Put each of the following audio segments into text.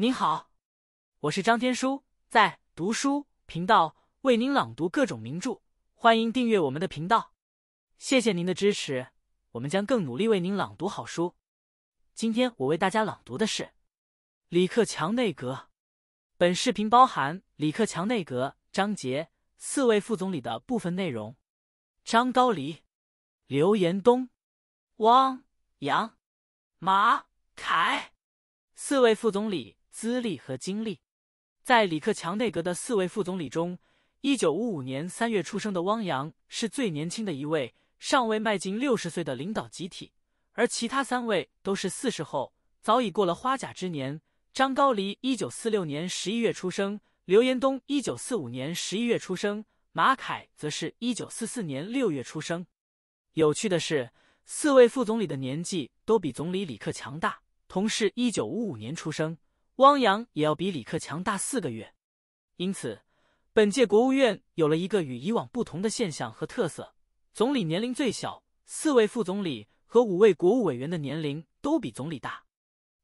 您好，我是张天书，在读书频道为您朗读各种名著，欢迎订阅我们的频道。谢谢您的支持，我们将更努力为您朗读好书。今天我为大家朗读的是李克强内阁。本视频包含李克强内阁章节四位副总理的部分内容：张高丽、刘延东、汪洋、马凯四位副总理。资历和经历，在李克强内阁的四位副总理中，一九五五年三月出生的汪洋是最年轻的一位，尚未迈进六十岁的领导集体，而其他三位都是四十后，早已过了花甲之年。张高丽一九四六年十一月出生，刘延东一九四五年十一月出生，马凯则是一九四四年六月出生。有趣的是，四位副总理的年纪都比总理李克强大，同是一九五五年出生。汪洋也要比李克强大四个月，因此本届国务院有了一个与以往不同的现象和特色：总理年龄最小，四位副总理和五位国务委员的年龄都比总理大。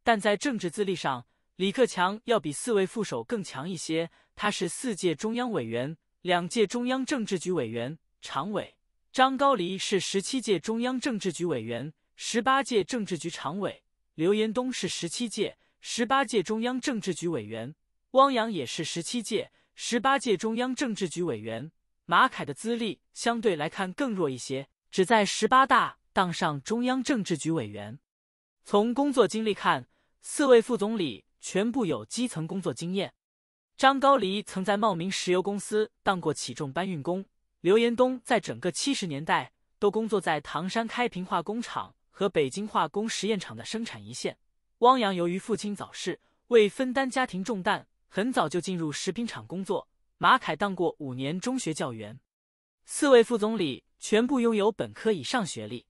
但在政治资历上，李克强要比四位副手更强一些。他是四届中央委员、两届中央政治局委员、常委。张高丽是十七届中央政治局委员、十八届政治局常委。刘延东是十七届。十八届中央政治局委员汪洋也是十七届、十八届中央政治局委员，马凯的资历相对来看更弱一些，只在十八大当上中央政治局委员。从工作经历看，四位副总理全部有基层工作经验。张高丽曾在茂名石油公司当过起重搬运工，刘延东在整个七十年代都工作在唐山开平化工厂和北京化工实验厂的生产一线。汪洋由于父亲早逝，为分担家庭重担，很早就进入食品厂工作。马凯当过五年中学教员。四位副总理全部拥有本科以上学历，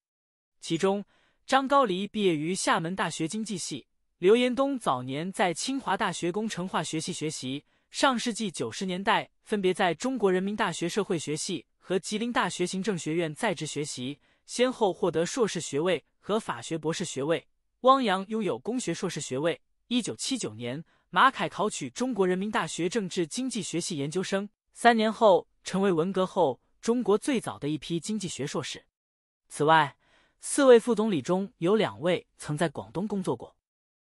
其中张高丽毕业于厦门大学经济系，刘延东早年在清华大学工程化学系学习，上世纪九十年代分别在中国人民大学社会学系和吉林大学行政学院在职学习，先后获得硕士学位和法学博士学位。汪洋拥有工学硕士学位。一九七九年，马凯考取中国人民大学政治经济学系研究生，三年后成为文革后中国最早的一批经济学硕士。此外，四位副总理中有两位曾在广东工作过。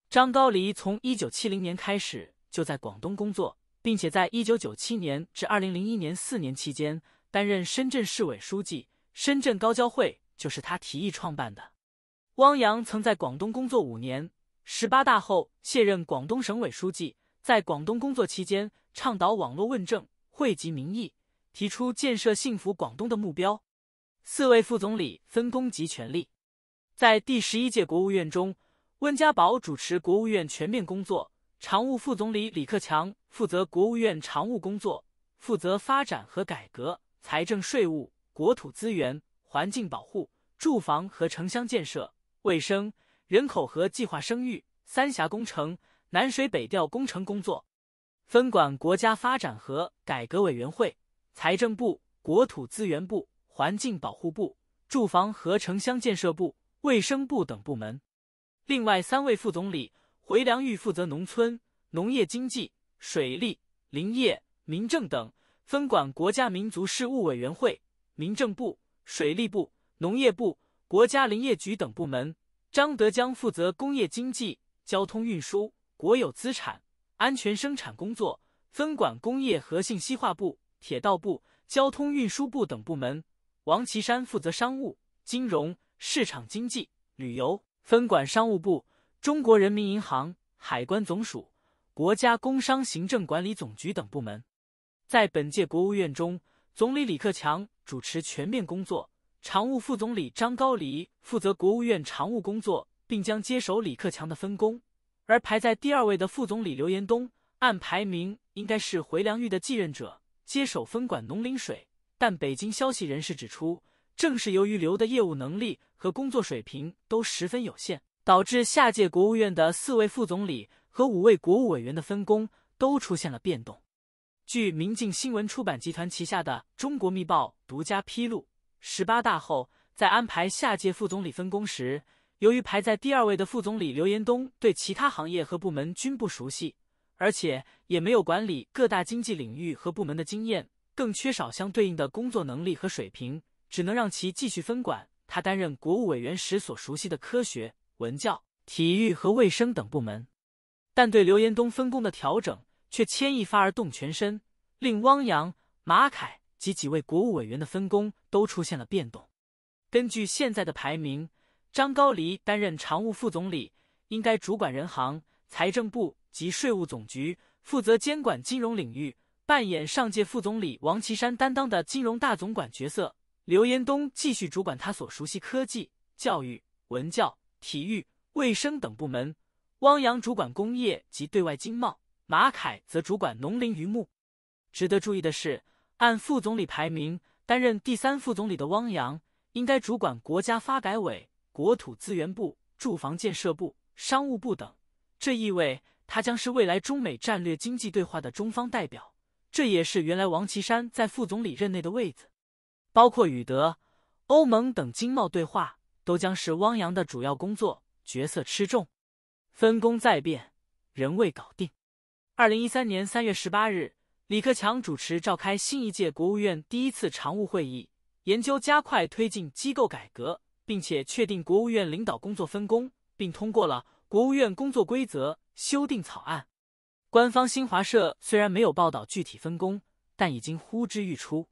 张高丽从一九七零年开始就在广东工作，并且在一九九七年至二零零一年四年期间担任深圳市委书记。深圳高交会就是他提议创办的。汪洋曾在广东工作五年，十八大后卸任广东省委书记。在广东工作期间，倡导网络问政，汇集民意，提出建设幸福广东的目标。四位副总理分工及权力，在第十一届国务院中，温家宝主持国务院全面工作，常务副总理李克强负责国务院常务工作，负责发展和改革、财政税务、国土资源、环境保护、住房和城乡建设。卫生、人口和计划生育、三峡工程、南水北调工程工作，分管国家发展和改革委员会、财政部、国土资源部、环境保护部、住房和城乡建设部、卫生部等部门。另外三位副总理，回良玉负责农村、农业经济、水利、林业、民政等，分管国家民族事务委员会、民政部、水利部、农业部。国家林业局等部门，张德江负责工业经济、交通运输、国有资产、安全生产工作，分管工业和信息化部、铁道部、交通运输部等部门。王岐山负责商务、金融、市场经济、旅游，分管商务部、中国人民银行、海关总署、国家工商行政管理总局等部门。在本届国务院中，总理李克强主持全面工作。常务副总理张高丽负责国务院常务工作，并将接手李克强的分工。而排在第二位的副总理刘延东，按排名应该是回良玉的继任者，接手分管农林水。但北京消息人士指出，正是由于刘的业务能力和工作水平都十分有限，导致下届国务院的四位副总理和五位国务委员的分工都出现了变动。据民进新闻出版集团旗下的《中国密报》独家披露。十八大后，在安排下届副总理分工时，由于排在第二位的副总理刘延东对其他行业和部门均不熟悉，而且也没有管理各大经济领域和部门的经验，更缺少相对应的工作能力和水平，只能让其继续分管他担任国务委员时所熟悉的科学、文教、体育和卫生等部门。但对刘延东分工的调整，却牵一发而动全身，令汪洋、马凯。及几位国务委员的分工都出现了变动。根据现在的排名，张高丽担任常务副总理，应该主管人行、财政部及税务总局，负责监管金融领域，扮演上届副总理王岐山担当的金融大总管角色。刘延东继续主管他所熟悉科技、教育、文教、体育、卫生等部门。汪洋主管工业及对外经贸，马凯则主管农林渔牧。值得注意的是。按副总理排名，担任第三副总理的汪洋应该主管国家发改委、国土资源部、住房建设部、商务部等。这意味他将是未来中美战略经济对话的中方代表，这也是原来王岐山在副总理任内的位子。包括与德、欧盟等经贸对话，都将是汪洋的主要工作角色吃重。分工再变，仍未搞定。二零一三年三月十八日。李克强主持召开新一届国务院第一次常务会议，研究加快推进机构改革，并且确定国务院领导工作分工，并通过了国务院工作规则修订草案。官方新华社虽然没有报道具体分工，但已经呼之欲出。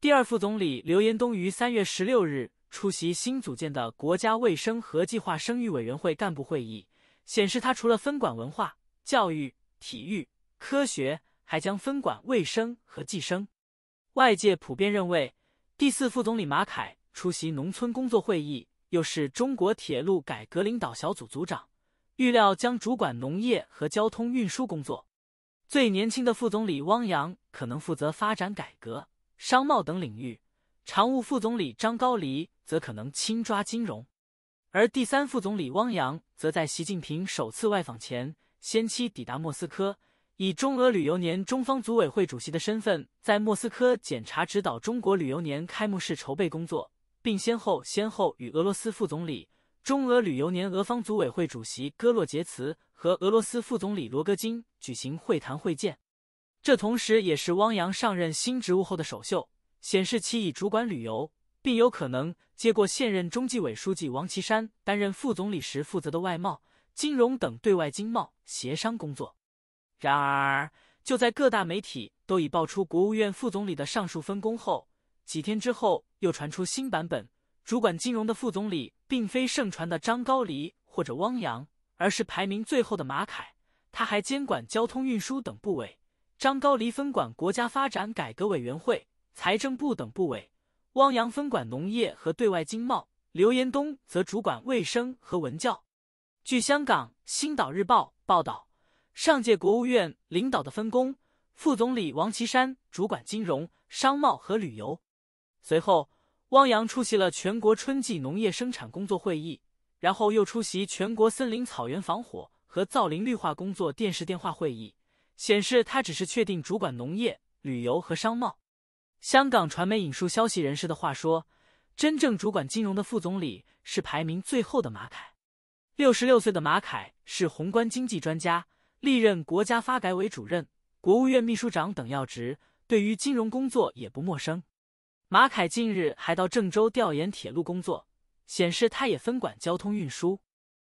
第二副总理刘延东于三月十六日出席新组建的国家卫生和计划生育委员会干部会议，显示他除了分管文化、教育、体育、科学。还将分管卫生和计生。外界普遍认为，第四副总理马凯出席农村工作会议，又是中国铁路改革领导小组组长，预料将主管农业和交通运输工作。最年轻的副总理汪洋可能负责发展改革、商贸等领域。常务副总理张高丽则可能亲抓金融，而第三副总理汪洋则在习近平首次外访前先期抵达莫斯科。以中俄旅游年中方组委会主席的身份，在莫斯科检查指导中国旅游年开幕式筹备工作，并先后先后与俄罗斯副总理、中俄旅游年俄方组委会主席戈洛杰茨和俄罗斯副总理罗戈津举行会谈会见。这同时也是汪洋上任新职务后的首秀，显示其已主管旅游，并有可能接过现任中纪委书记王岐山担任副总理时负责的外贸、金融等对外经贸协商工作。然而，就在各大媒体都已爆出国务院副总理的上述分工后，几天之后又传出新版本：主管金融的副总理并非盛传的张高丽或者汪洋，而是排名最后的马凯。他还监管交通运输等部委。张高丽分管国家发展改革委员会、财政部等部委；汪洋分管农业和对外经贸；刘延东则主管卫生和文教。据香港《星岛日报》报道。上届国务院领导的分工，副总理王岐山主管金融、商贸和旅游。随后，汪洋出席了全国春季农业生产工作会议，然后又出席全国森林草原防火和造林绿化工作电视电话会议，显示他只是确定主管农业、旅游和商贸。香港传媒引述消息人士的话说，真正主管金融的副总理是排名最后的马凯。六十六岁的马凯是宏观经济专家。历任国家发改委主任、国务院秘书长等要职，对于金融工作也不陌生。马凯近日还到郑州调研铁路工作，显示他也分管交通运输。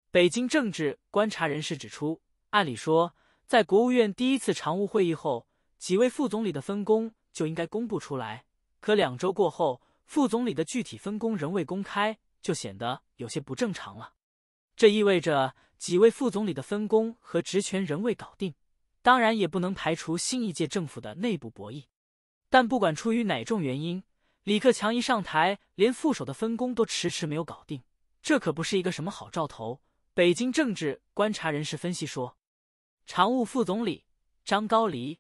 北京政治观察人士指出，按理说，在国务院第一次常务会议后，几位副总理的分工就应该公布出来，可两周过后，副总理的具体分工仍未公开，就显得有些不正常了。这意味着几位副总理的分工和职权仍未搞定，当然也不能排除新一届政府的内部博弈。但不管出于哪种原因，李克强一上台，连副手的分工都迟迟没有搞定，这可不是一个什么好兆头。北京政治观察人士分析说：“常务副总理张高黎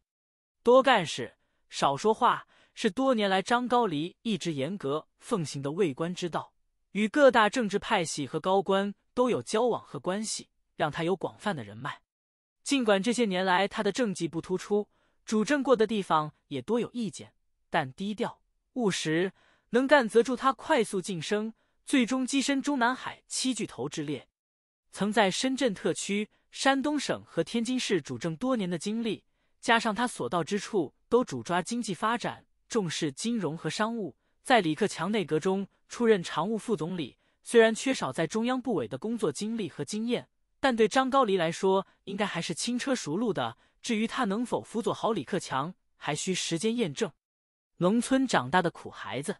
多干事少说话，是多年来张高黎一直严格奉行的为官之道，与各大政治派系和高官。”都有交往和关系，让他有广泛的人脉。尽管这些年来他的政绩不突出，主政过的地方也多有意见，但低调务实、能干则助他快速晋升，最终跻身中南海七巨头之列。曾在深圳特区、山东省和天津市主政多年的经历，加上他所到之处都主抓经济发展、重视金融和商务，在李克强内阁中出任常务副总理。虽然缺少在中央部委的工作经历和经验，但对张高丽来说，应该还是轻车熟路的。至于他能否辅佐好李克强，还需时间验证。农村长大的苦孩子，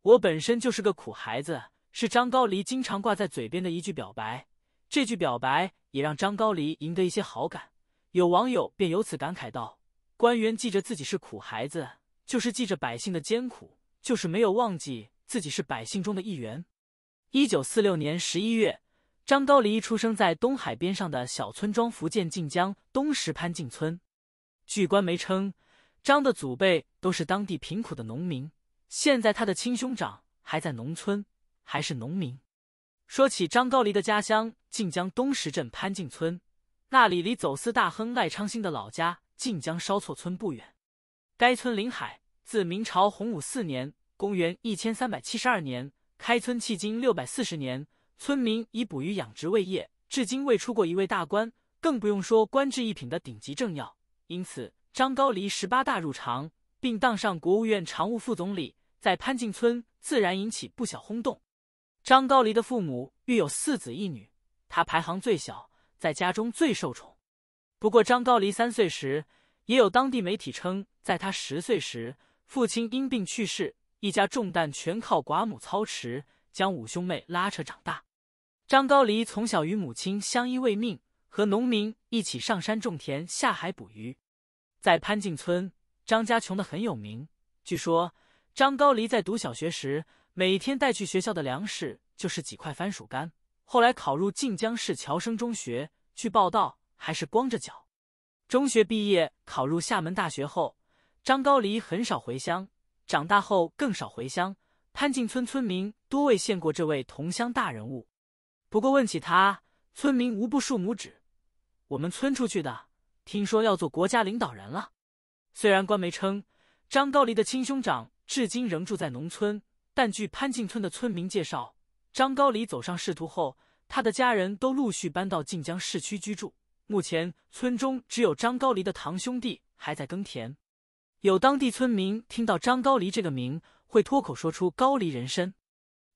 我本身就是个苦孩子，是张高丽经常挂在嘴边的一句表白。这句表白也让张高丽赢得一些好感。有网友便由此感慨道：“官员记着自己是苦孩子，就是记着百姓的艰苦，就是没有忘记自己是百姓中的一员。”一九四六年十一月，张高黎出生在东海边上的小村庄福建晋江东石潘泾村。据官媒称，张的祖辈都是当地贫苦的农民。现在他的亲兄长还在农村，还是农民。说起张高黎的家乡晋江东石镇潘泾村，那里离走私大亨赖昌星的老家晋江稍厝村不远。该村临海，自明朝洪武四年（公元一千三百七十二年）。开村迄今六百四十年，村民以捕鱼养殖为业，至今未出过一位大官，更不用说官至一品的顶级政要。因此，张高黎十八大入常，并当上国务院常务副总理，在潘敬村自然引起不小轰动。张高黎的父母育有四子一女，他排行最小，在家中最受宠。不过，张高黎三岁时，也有当地媒体称，在他十岁时，父亲因病去世。一家重担全靠寡母操持，将五兄妹拉扯长大。张高离从小与母亲相依为命，和农民一起上山种田，下海捕鱼。在潘径村，张家穷的很有名。据说张高离在读小学时，每天带去学校的粮食就是几块番薯干。后来考入晋江市侨生中学，去报道还是光着脚。中学毕业，考入厦门大学后，张高离很少回乡。长大后更少回乡，潘进村村民多未见过这位同乡大人物。不过问起他，村民无不竖拇指：“我们村出去的，听说要做国家领导人了。”虽然官媒称张高离的亲兄长至今仍住在农村，但据潘进村的村民介绍，张高离走上仕途后，他的家人都陆续搬到晋江市区居住。目前村中只有张高离的堂兄弟还在耕田。有当地村民听到张高离这个名，会脱口说出高离人参。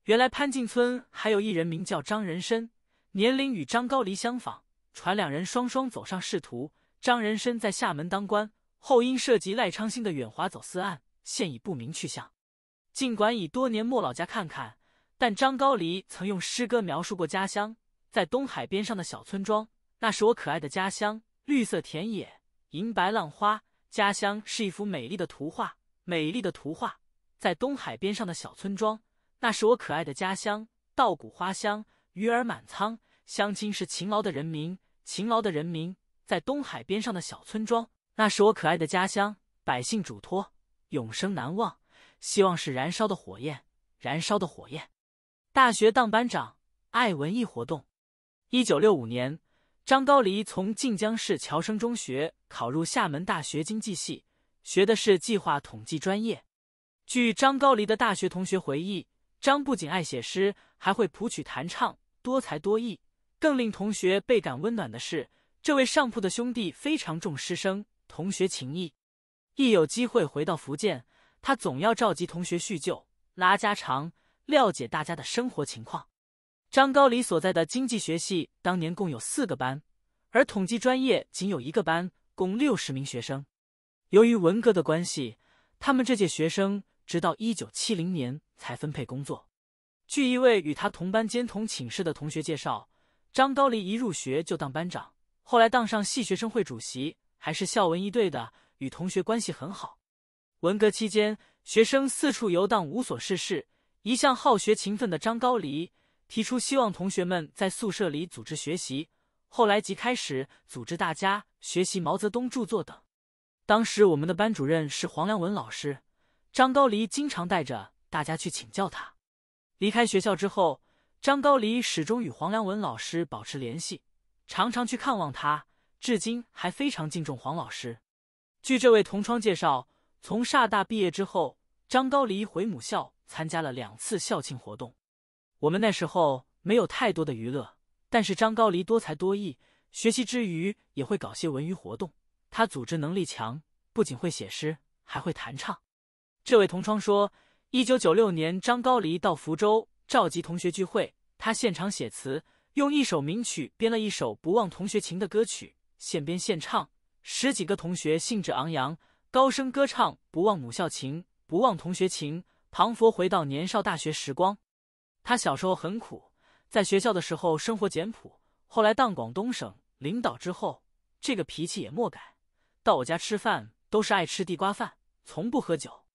原来潘进村还有一人名叫张人参，年龄与张高离相仿。传两人双双走上仕途。张人参在厦门当官后，因涉及赖昌星的远华走私案，现已不明去向。尽管已多年没老家看看，但张高离曾用诗歌描述过家乡，在东海边上的小村庄，那是我可爱的家乡，绿色田野，银白浪花。家乡是一幅美丽的图画，美丽的图画，在东海边上的小村庄，那是我可爱的家乡。稻谷花香，鱼儿满仓，乡亲是勤劳的人民，勤劳的人民，在东海边上的小村庄，那是我可爱的家乡。百姓嘱托，永生难忘。希望是燃烧的火焰，燃烧的火焰。大学当班长，爱文艺活动。一九六五年。张高黎从晋江市侨生中学考入厦门大学经济系，学的是计划统计专业。据张高黎的大学同学回忆，张不仅爱写诗，还会谱曲弹唱，多才多艺。更令同学倍感温暖的是，这位上铺的兄弟非常重师生同学情谊。一有机会回到福建，他总要召集同学叙旧、拉家常，了解大家的生活情况。张高丽所在的经济学系当年共有四个班，而统计专业仅有一个班，共六十名学生。由于文革的关系，他们这届学生直到一九七零年才分配工作。据一位与他同班兼同寝室的同学介绍，张高丽一入学就当班长，后来当上系学生会主席，还是校文艺队的，与同学关系很好。文革期间，学生四处游荡，无所事事。一向好学勤奋的张高丽提出希望同学们在宿舍里组织学习，后来即开始组织大家学习毛泽东著作等。当时我们的班主任是黄良文老师，张高黎经常带着大家去请教他。离开学校之后，张高黎始终与黄良文老师保持联系，常常去看望他，至今还非常敬重黄老师。据这位同窗介绍，从厦大毕业之后，张高黎回母校参加了两次校庆活动。我们那时候没有太多的娱乐，但是张高黎多才多艺，学习之余也会搞些文娱活动。他组织能力强，不仅会写诗，还会弹唱。这位同窗说，一九九六年张高黎到福州召集同学聚会，他现场写词，用一首名曲编了一首《不忘同学情》的歌曲，现编现唱。十几个同学兴致昂扬，高声歌唱《不忘母校情，不忘同学情》，彷佛回到年少大学时光。他小时候很苦，在学校的时候生活简朴。后来当广东省领导之后，这个脾气也莫改。到我家吃饭都是爱吃地瓜饭，从不喝酒。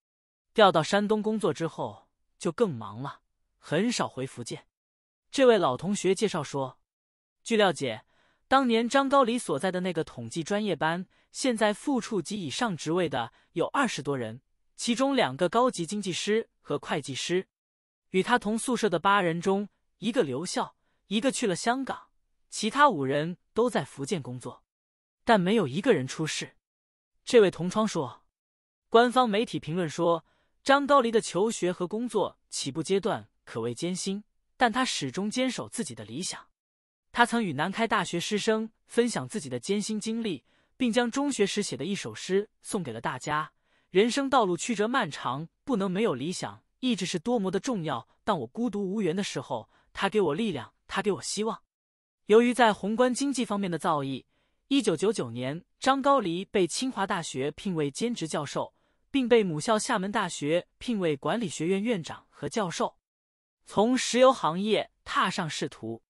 调到山东工作之后就更忙了，很少回福建。这位老同学介绍说，据了解，当年张高礼所在的那个统计专业班，现在副处级以上职位的有二十多人，其中两个高级经济师和会计师。与他同宿舍的八人中，一个留校，一个去了香港，其他五人都在福建工作，但没有一个人出事。这位同窗说：“官方媒体评论说，张高黎的求学和工作起步阶段可谓艰辛，但他始终坚守自己的理想。他曾与南开大学师生分享自己的艰辛经历，并将中学时写的一首诗送给了大家：人生道路曲折漫长，不能没有理想。”意志是多么的重要！当我孤独无援的时候，他给我力量，他给我希望。由于在宏观经济方面的造诣，一九九九年，张高黎被清华大学聘为兼职教授，并被母校厦门大学聘为管理学院院长和教授。从石油行业踏上仕途，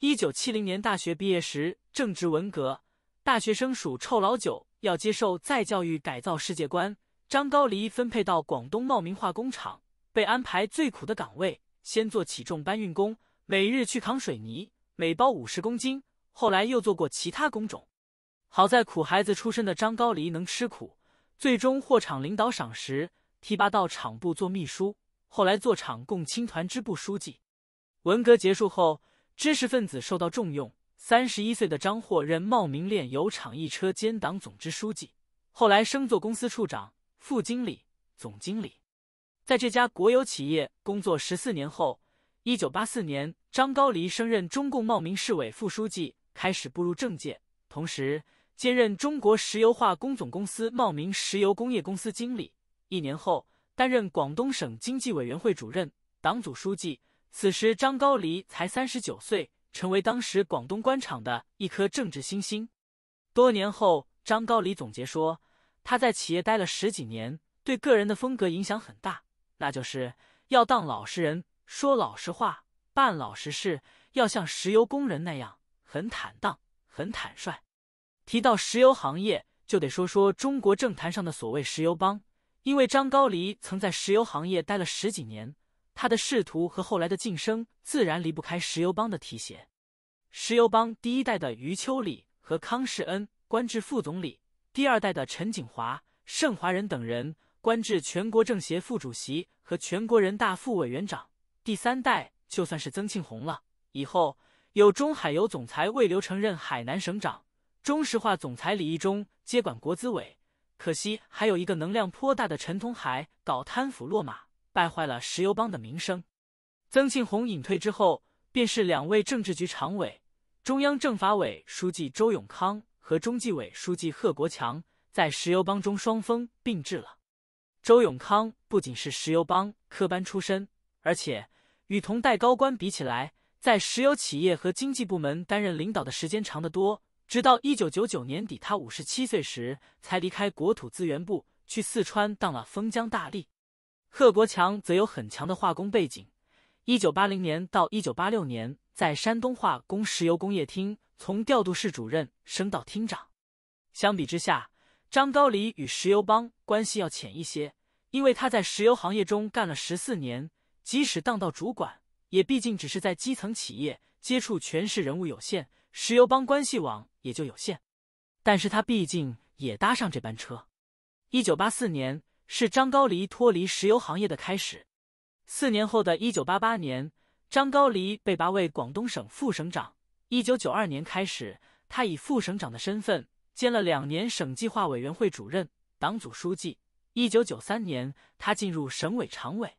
一九七零年大学毕业时正值文革，大学生属臭老九，要接受再教育，改造世界观。张高黎分配到广东茂名化工厂。被安排最苦的岗位，先做起重搬运工，每日去扛水泥，每包五十公斤。后来又做过其他工种。好在苦孩子出身的张高离能吃苦，最终获厂领导赏识，提拔到厂部做秘书，后来做厂共青团支部书记。文革结束后，知识分子受到重用，三十一岁的张获任茂名炼油厂一车间党总支书记，后来升做公司处长、副经理、总经理。在这家国有企业工作十四年后，一九八四年，张高黎升任中共茂名市委副书记，开始步入政界，同时兼任中国石油化工总公司茂名石油工业公司经理。一年后，担任广东省经济委员会主任、党组书记。此时，张高黎才三十九岁，成为当时广东官场的一颗政治新星。多年后，张高黎总结说，他在企业待了十几年，对个人的风格影响很大。那就是要当老实人，说老实话，办老实事，要像石油工人那样，很坦荡，很坦率。提到石油行业，就得说说中国政坛上的所谓“石油帮”，因为张高黎曾在石油行业待了十几年，他的仕途和后来的晋升自然离不开石油帮的提携。石油帮第一代的余秋里和康世恩，官至副总理；第二代的陈景华、盛华仁等人。官至全国政协副主席和全国人大副委员长，第三代就算是曾庆红了。以后有中海油总裁魏留承任海南省长，中石化总裁李毅中接管国资委。可惜还有一个能量颇大的陈同海搞贪腐落马，败坏了石油帮的名声。曾庆红隐退之后，便是两位政治局常委，中央政法委书记周永康和中纪委书记贺国强在石油帮中双峰并峙了。周永康不仅是石油帮科班出身，而且与同代高官比起来，在石油企业和经济部门担任领导的时间长得多。直到一九九九年底，他五十七岁时才离开国土资源部，去四川当了封疆大吏。贺国强则有很强的化工背景，一九八零年到一九八六年，在山东化工石油工业厅从调度室主任升到厅长。相比之下，张高黎与石油帮关系要浅一些。因为他在石油行业中干了十四年，即使当到主管，也毕竟只是在基层企业，接触权势人物有限，石油帮关系网也就有限。但是他毕竟也搭上这班车。一九八四年是张高黎脱离石油行业的开始。四年后的一九八八年，张高黎被拔为广东省副省长。一九九二年开始，他以副省长的身份兼了两年省计划委员会主任、党组书记。一九九三年，他进入省委常委，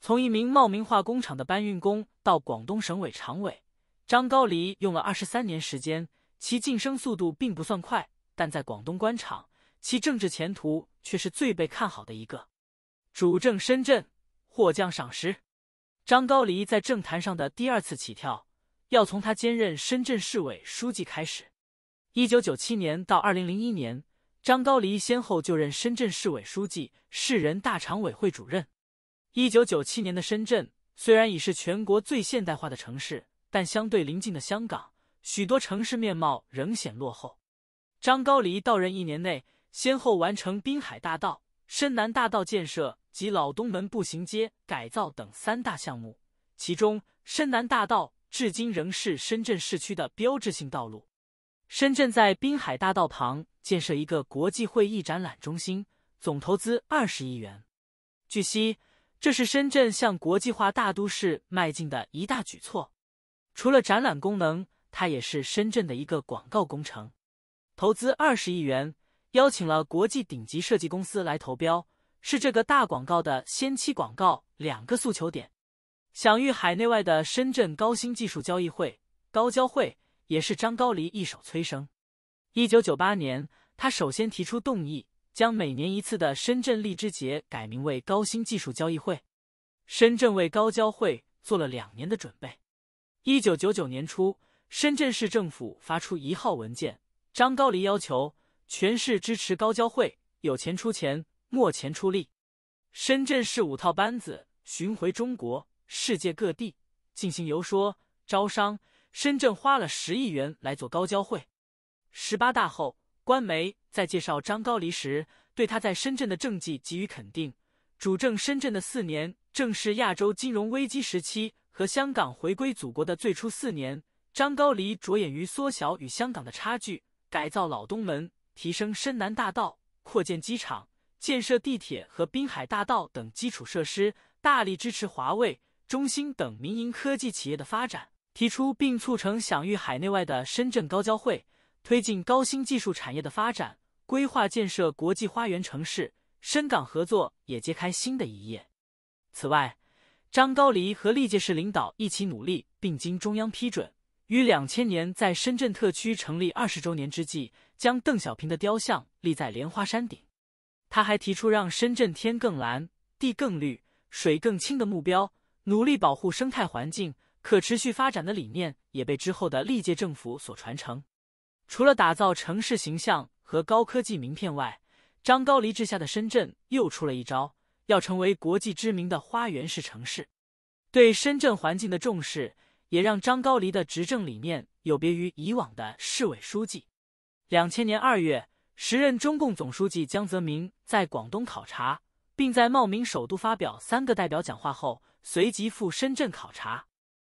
从一名茂名化工厂的搬运工到广东省委常委，张高黎用了二十三年时间，其晋升速度并不算快，但在广东官场，其政治前途却是最被看好的一个。主政深圳获将赏识，张高黎在政坛上的第二次起跳，要从他兼任深圳市委书记开始。一九九七年到二零零一年。张高丽先后就任深圳市委书记、市人大常委会主任。一九九七年的深圳虽然已是全国最现代化的城市，但相对邻近的香港，许多城市面貌仍显落后。张高丽到任一年内，先后完成滨海大道、深南大道建设及老东门步行街改造等三大项目，其中深南大道至今仍是深圳市区的标志性道路。深圳在滨海大道旁建设一个国际会议展览中心，总投资二十亿元。据悉，这是深圳向国际化大都市迈进的一大举措。除了展览功能，它也是深圳的一个广告工程，投资二十亿元，邀请了国际顶级设计公司来投标，是这个大广告的先期广告。两个诉求点：享誉海内外的深圳高新技术交易会（高交会）。也是张高丽一手催生。一九九八年，他首先提出动议，将每年一次的深圳荔枝节改名为高新技术交易会。深圳为高交会做了两年的准备。一九九九年初，深圳市政府发出一号文件，张高丽要求全市支持高交会，有钱出钱，没钱出力。深圳市五套班子巡回中国世界各地进行游说招商。深圳花了十亿元来做高交会。十八大后，官媒在介绍张高丽时，对他在深圳的政绩给予肯定。主政深圳的四年，正是亚洲金融危机时期和香港回归祖国的最初四年。张高丽着眼于缩小与香港的差距，改造老东门，提升深南大道，扩建机场，建设地铁和滨海大道等基础设施，大力支持华为、中兴等民营科技企业的发展。提出并促成享誉海内外的深圳高交会，推进高新技术产业的发展，规划建设国际花园城市，深港合作也揭开新的一页。此外，张高丽和历届市领导一起努力，并经中央批准，于两千年在深圳特区成立二十周年之际，将邓小平的雕像立在莲花山顶。他还提出让深圳天更蓝、地更绿、水更清的目标，努力保护生态环境。可持续发展的理念也被之后的历届政府所传承。除了打造城市形象和高科技名片外，张高丽治下的深圳又出了一招，要成为国际知名的花园式城市。对深圳环境的重视，也让张高丽的执政理念有别于以往的市委书记。两千年二月，时任中共总书记江泽民在广东考察，并在茂名首都发表三个代表讲话后，随即赴深圳考察。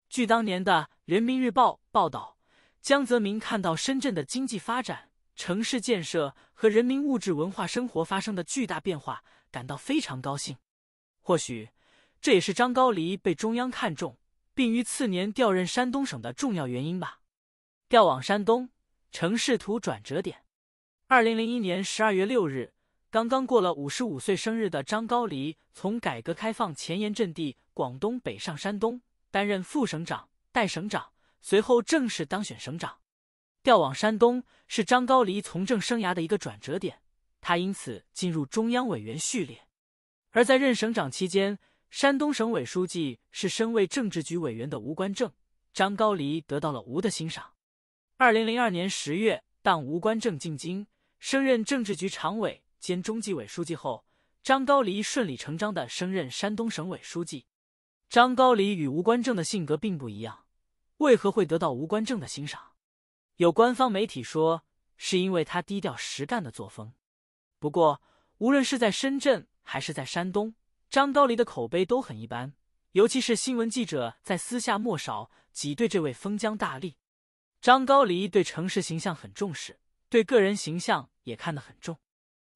据当年的《人民日报》报道，江泽民看到深圳的经济发展、城市建设和人民物质文化生活发生的巨大变化，感到非常高兴。或许这也是张高丽被中央看中，并于次年调任山东省的重要原因吧。调往山东，城市图转折点。二零零一年十二月六日，刚刚过了五十五岁生日的张高丽从改革开放前沿阵地广东北上山东。担任副省长、代省长，随后正式当选省长，调往山东是张高离从政生涯的一个转折点。他因此进入中央委员序列。而在任省长期间，山东省委书记是身为政治局委员的吴官正，张高离得到了吴的欣赏。二零零二年十月，当吴官正进京，升任政治局常委兼中纪委书记后，张高离顺理成章的升任山东省委书记。张高丽与吴官正的性格并不一样，为何会得到吴官正的欣赏？有官方媒体说，是因为他低调实干的作风。不过，无论是在深圳还是在山东，张高丽的口碑都很一般，尤其是新闻记者在私下莫少挤兑这位封疆大吏。张高丽对城市形象很重视，对个人形象也看得很重。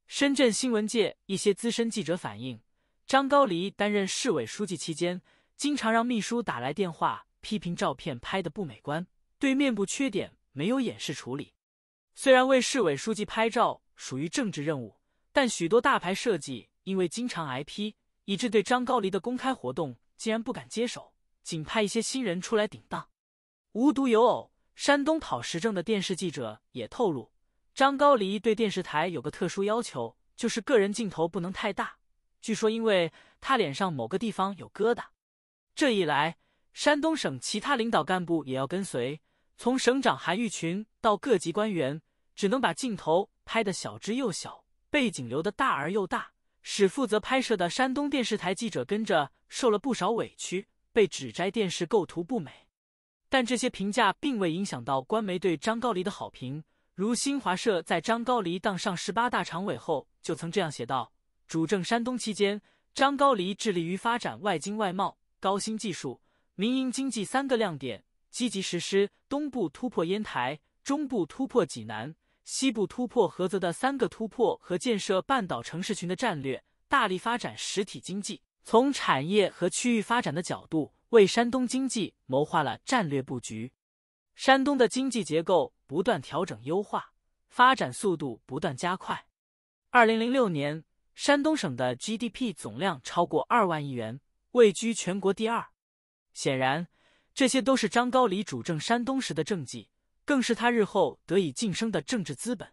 深圳新闻界一些资深记者反映，张高丽担任市委书记期间。经常让秘书打来电话批评照片拍的不美观，对面部缺点没有掩饰处理。虽然为市委书记拍照属于政治任务，但许多大牌设计因为经常挨批，以致对张高丽的公开活动竟然不敢接手，仅派一些新人出来顶当。无独有偶，山东跑时政的电视记者也透露，张高丽对电视台有个特殊要求，就是个人镜头不能太大，据说因为他脸上某个地方有疙瘩。这一来，山东省其他领导干部也要跟随，从省长韩玉群到各级官员，只能把镜头拍的小之又小，背景留的大而又大，使负责拍摄的山东电视台记者跟着受了不少委屈，被指摘电视构图不美。但这些评价并未影响到官媒对张高丽的好评，如新华社在张高丽当上十八大常委后就曾这样写道：主政山东期间，张高丽致力于发展外经外贸。高新技术、民营经济三个亮点，积极实施东部突破烟台、中部突破济南、西部突破菏泽的三个突破和建设半岛城市群的战略，大力发展实体经济，从产业和区域发展的角度为山东经济谋划了战略布局。山东的经济结构不断调整优化，发展速度不断加快。二零零六年，山东省的 GDP 总量超过二万亿元。位居全国第二，显然这些都是张高丽主政山东时的政绩，更是他日后得以晋升的政治资本。